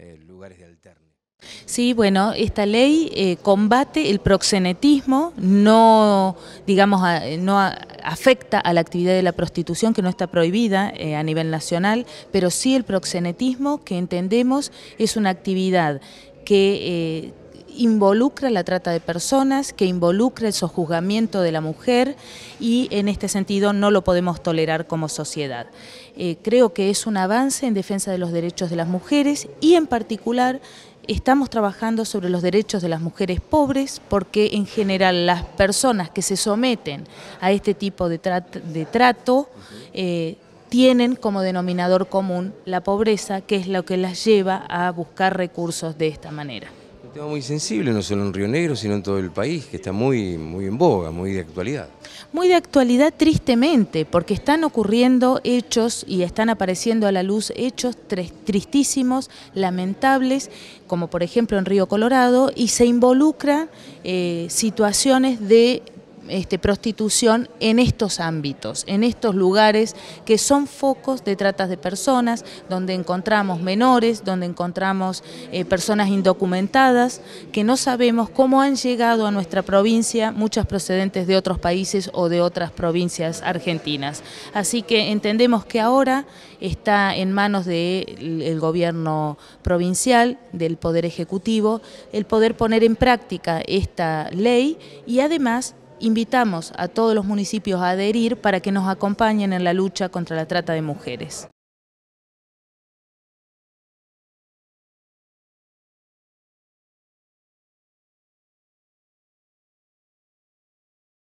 Eh, lugares de Sí, bueno, esta ley eh, combate el proxenetismo, no, digamos, eh, no afecta a la actividad de la prostitución, que no está prohibida a nivel nacional, pero sí el proxenetismo, que entendemos es una actividad que involucra la trata de personas, que involucra el sojuzgamiento de la mujer y en este sentido no lo podemos tolerar como sociedad. Eh, creo que es un avance en defensa de los derechos de las mujeres y en particular estamos trabajando sobre los derechos de las mujeres pobres porque en general las personas que se someten a este tipo de, trato eh, tienen como denominador común la pobreza, que es lo que las lleva a buscar recursos de esta manera muy sensible, no solo en Río Negro, sino en todo el país, que está muy, muy en boga, muy de actualidad. Muy de actualidad tristemente, porque están ocurriendo hechos y están apareciendo a la luz hechos tristísimos, lamentables, como por ejemplo en Río Colorado, y se involucran eh, situaciones de este, prostitución en estos ámbitos, en estos lugares que son focos de tratas de personas, donde encontramos menores, donde encontramos eh, personas indocumentadas, que no sabemos cómo han llegado a nuestra provincia, muchas procedentes de otros países o de otras provincias argentinas. Así que entendemos que ahora está en manos del gobierno provincial, del Poder Ejecutivo, el poder poner en práctica esta ley y además invitamos a todos los municipios a adherir para que nos acompañen en la lucha contra la trata de mujeres.